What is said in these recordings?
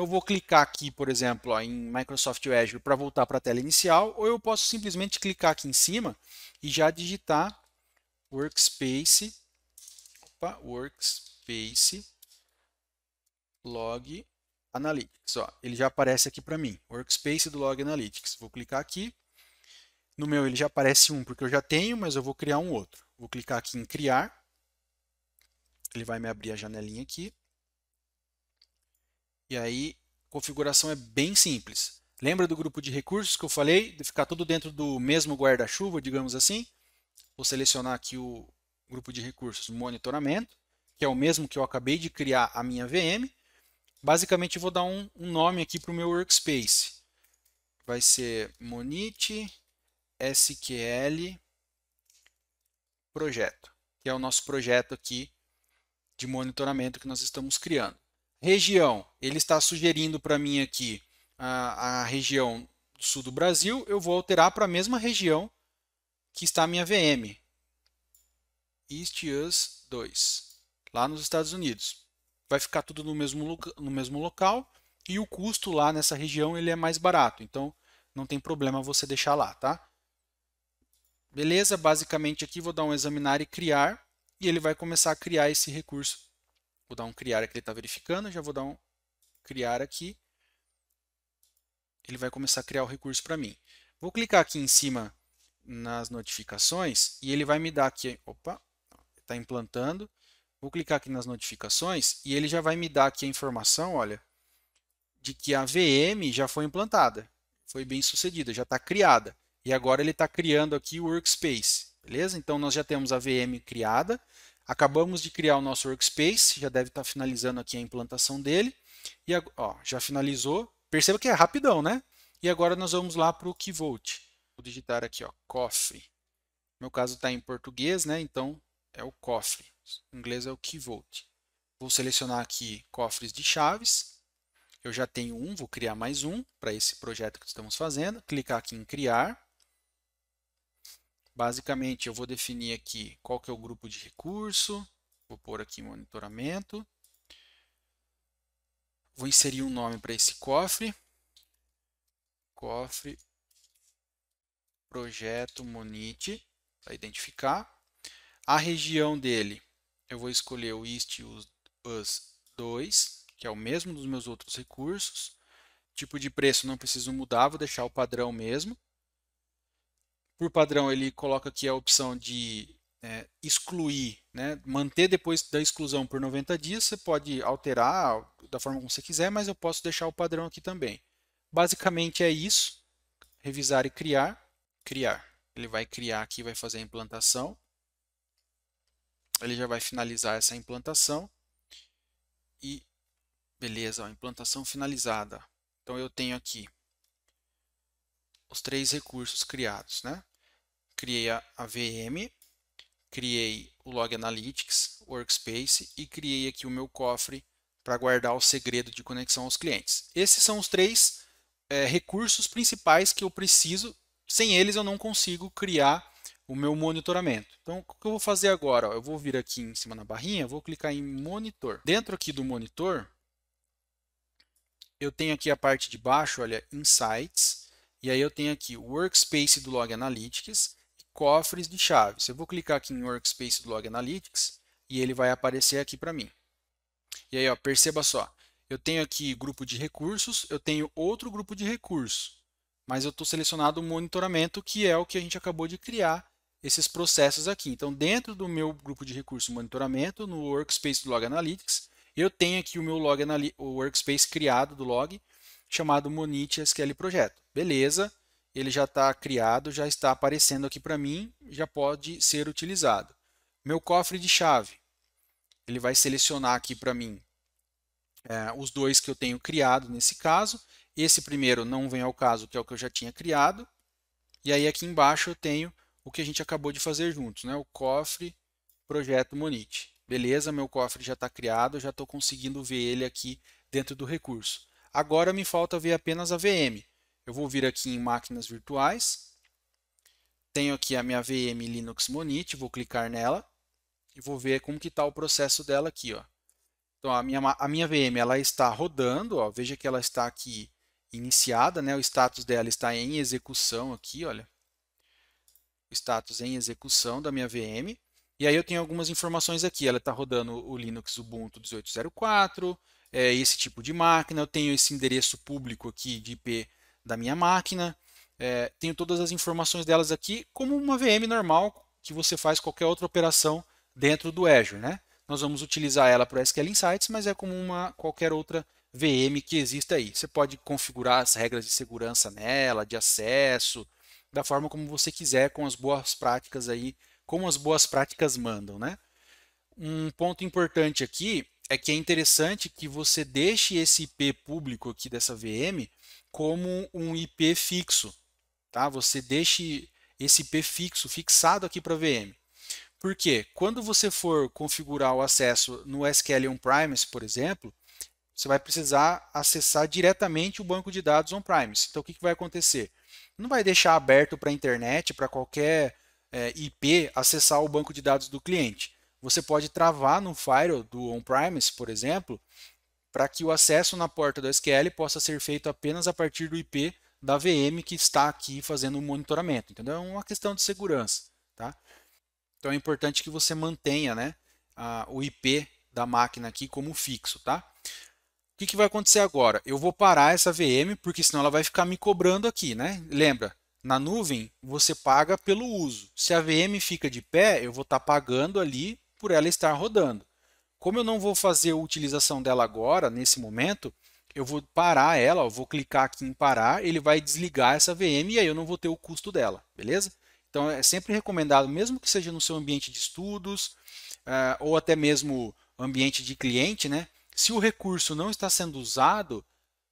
Então eu vou clicar aqui, por exemplo, ó, em Microsoft Azure para voltar para a tela inicial, ou eu posso simplesmente clicar aqui em cima e já digitar workspace, opa, workspace log analytics. Ó, ele já aparece aqui para mim, workspace do log analytics. Vou clicar aqui. No meu ele já aparece um porque eu já tenho, mas eu vou criar um outro. Vou clicar aqui em criar. Ele vai me abrir a janelinha aqui. E aí a configuração é bem simples. Lembra do grupo de recursos que eu falei? De ficar tudo dentro do mesmo guarda-chuva, digamos assim? Vou selecionar aqui o grupo de recursos monitoramento, que é o mesmo que eu acabei de criar a minha VM. Basicamente, vou dar um, nome aqui para o meu workspace. Vai ser monit SQL projeto, que é o nosso projeto aqui de monitoramento que nós estamos criando. Região, ele está sugerindo para mim aqui a, a região do sul do Brasil, eu vou alterar para a mesma região que está a minha VM. East US 2, lá nos Estados Unidos. Vai ficar tudo no mesmo, no mesmo local e o custo lá nessa região ele é mais barato, então não tem problema você deixar lá, tá? Beleza, basicamente aqui vou dar um examinar e criar, e ele vai começar a criar esse recurso Vou dar um criar aqui, ele está verificando. Já vou dar um criar aqui. Ele vai começar a criar o recurso para mim. Vou clicar aqui em cima nas notificações e ele vai me dar aqui. Opa, está implantando. Vou clicar aqui nas notificações e ele já vai me dar aqui a informação, olha, de que a VM já foi implantada. Foi bem sucedida, já está criada. E agora ele está criando aqui o workspace. Beleza? Então nós já temos a VM criada. Acabamos de criar o nosso workspace, já deve estar tá finalizando aqui a implantação dele. E ó, já finalizou. Perceba que é rapidão, né? E agora nós vamos lá para o Keyvolt. Vou digitar aqui, ó, cofre. No meu caso está em português, né? Então é o cofre. Em inglês é o Keyvolt. Vou selecionar aqui cofres de chaves. Eu já tenho um, vou criar mais um para esse projeto que estamos fazendo. Clicar aqui em criar. Basicamente, eu vou definir aqui qual que é o grupo de recurso, vou pôr aqui monitoramento, vou inserir um nome para esse cofre, cofre projeto monite, para identificar. A região dele, eu vou escolher o ist us 2, que é o mesmo dos meus outros recursos. Tipo de preço não preciso mudar, vou deixar o padrão mesmo por padrão, ele coloca aqui é a opção de é, excluir, né? manter depois da exclusão por 90 dias. Você pode alterar da forma como você quiser, mas eu posso deixar o padrão aqui também. Basicamente é isso. Revisar e criar. Criar. Ele vai criar aqui, vai fazer a implantação. Ele já vai finalizar essa implantação. E beleza, ó, implantação finalizada. Então eu tenho aqui os três recursos criados, né? criei a, a VM, criei o Log Analytics, Workspace e criei aqui o meu cofre para guardar o segredo de conexão aos clientes. Esses são os três é, recursos principais que eu preciso. Sem eles eu não consigo criar o meu monitoramento. Então, o que eu vou fazer agora? Eu vou vir aqui em cima na barrinha, vou clicar em monitor. Dentro aqui do monitor, eu tenho aqui a parte de baixo, olha, Insights, e aí eu tenho aqui o Workspace do Log Analytics, cofres de chaves. Eu vou clicar aqui em Workspace Log Analytics e ele vai aparecer aqui para mim. E aí, ó, perceba só, eu tenho aqui grupo de recursos, eu tenho outro grupo de recursos, mas eu estou selecionado o monitoramento, que é o que a gente acabou de criar esses processos aqui. Então, dentro do meu grupo de recursos monitoramento, no Workspace Log Analytics, eu tenho aqui o meu log o workspace criado do log, chamado Monit SQL Projeto. Beleza, ele já está criado, já está aparecendo aqui para mim, já pode ser utilizado. Meu cofre de chave, ele vai selecionar aqui para mim é, os dois que eu tenho criado nesse caso. Esse primeiro não vem ao caso, que é o que eu já tinha criado. E aí aqui embaixo eu tenho o que a gente acabou de fazer juntos, né? o cofre projeto Monite. Beleza, meu cofre já está criado, já estou conseguindo ver ele aqui dentro do recurso. Agora me falta ver apenas a VM. Eu vou vir aqui em máquinas virtuais. Tenho aqui a minha VM Linux Monit, vou clicar nela e vou ver como que está o processo dela aqui. Ó. Então, a minha, a minha VM ela está rodando, ó, veja que ela está aqui iniciada, né? o status dela está em execução aqui, olha. O status em execução da minha VM. E aí eu tenho algumas informações aqui. Ela está rodando o Linux Ubuntu 18.04, é, esse tipo de máquina. Eu tenho esse endereço público aqui de IP da minha máquina. É, tenho todas as informações delas aqui, como uma VM normal que você faz qualquer outra operação dentro do Azure. Né? Nós vamos utilizar ela para o SQL Insights, mas é como uma qualquer outra VM que exista aí. Você pode configurar as regras de segurança nela, de acesso, da forma como você quiser, com as boas práticas aí, como as boas práticas mandam, né? Um ponto importante aqui é que é interessante que você deixe esse IP público aqui dessa VM como um IP fixo, tá? Você deixe esse IP fixo fixado aqui para a VM. Porque quando você for configurar o acesso no SQL on-premise, por exemplo, você vai precisar acessar diretamente o banco de dados on-premise. Então, o que, que vai acontecer? Não vai deixar aberto para a internet, para qualquer é, eh, IP, acessar o banco de dados do cliente você pode travar no firewall do on-premise, por exemplo, para que o acesso na porta do SQL possa ser feito apenas a partir do IP da VM que está aqui fazendo o monitoramento. Entendeu? É uma questão de segurança. Tá? Então é importante que você mantenha né, a, o IP da máquina aqui como fixo. Tá? O que, que vai acontecer agora? Eu vou parar essa VM, porque senão ela vai ficar me cobrando aqui. Né? Lembra, na nuvem você paga pelo uso. Se a VM fica de pé, eu vou estar tá pagando ali por ela estar rodando. Como eu não vou fazer a utilização dela agora, nesse momento, eu vou parar ela, ó, vou clicar aqui em parar, ele vai desligar essa VM e aí eu não vou ter o custo dela, beleza? Então é sempre recomendado, mesmo que seja no seu ambiente de estudos uh, ou até mesmo ambiente de cliente, né? Se o recurso não está sendo usado,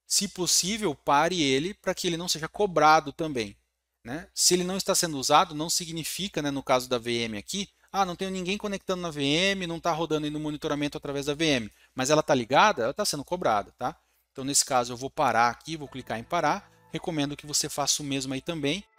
se possível, pare ele para que ele não seja cobrado também. Né? Se ele não está sendo usado, não significa, né, no caso da VM aqui, ah, não tenho ninguém conectando na VM, não está rodando no monitoramento através da VM, mas ela está ligada, ela está sendo cobrada, tá? Então, nesse caso, eu vou parar aqui, vou clicar em parar. Recomendo que você faça o mesmo aí também.